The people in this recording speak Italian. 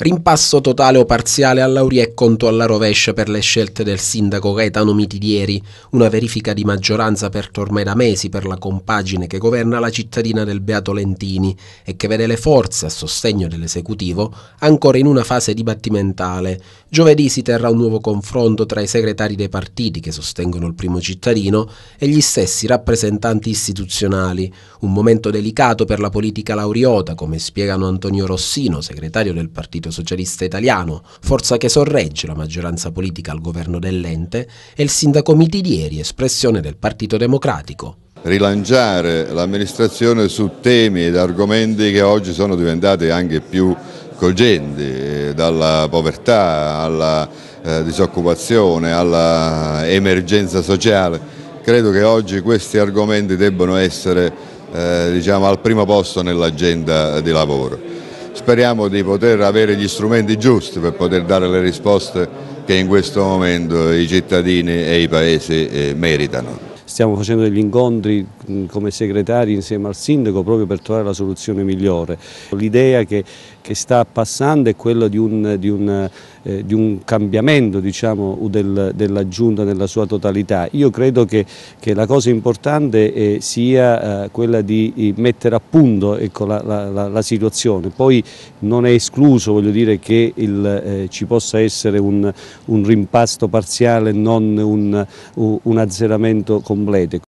Rimpasso totale o parziale a Lauri e conto alla rovescia per le scelte del sindaco Gaetano Mitidieri, una verifica di maggioranza per ormai da mesi per la compagine che governa la cittadina del Beato Lentini e che vede le forze a sostegno dell'esecutivo ancora in una fase dibattimentale. Giovedì si terrà un nuovo confronto tra i segretari dei partiti che sostengono il primo cittadino e gli stessi rappresentanti istituzionali, un momento delicato per la politica lauriota, come spiegano Antonio Rossino, segretario del partito Partito Socialista Italiano, forza che sorregge la maggioranza politica al governo dell'ente, e il sindaco Mitilieri, espressione del Partito Democratico. Rilanciare l'amministrazione su temi ed argomenti che oggi sono diventati anche più cogenti, eh, dalla povertà alla eh, disoccupazione, all'emergenza sociale. Credo che oggi questi argomenti debbano essere eh, diciamo, al primo posto nell'agenda di lavoro. Speriamo di poter avere gli strumenti giusti per poter dare le risposte che in questo momento i cittadini e i paesi eh, meritano. Stiamo facendo degli incontri come segretari insieme al sindaco proprio per trovare la soluzione migliore. L'idea che, che, sta passando è quella di un, di un, eh, di un cambiamento diciamo, del, della giunta nella sua totalità. Io credo che, che la cosa importante eh, sia eh, quella di mettere a punto ecco, la, la, la, situazione, poi non è escluso voglio dire, che il, eh, ci possa essere un, un rimpasto parziale, non un, un azzeramento completo.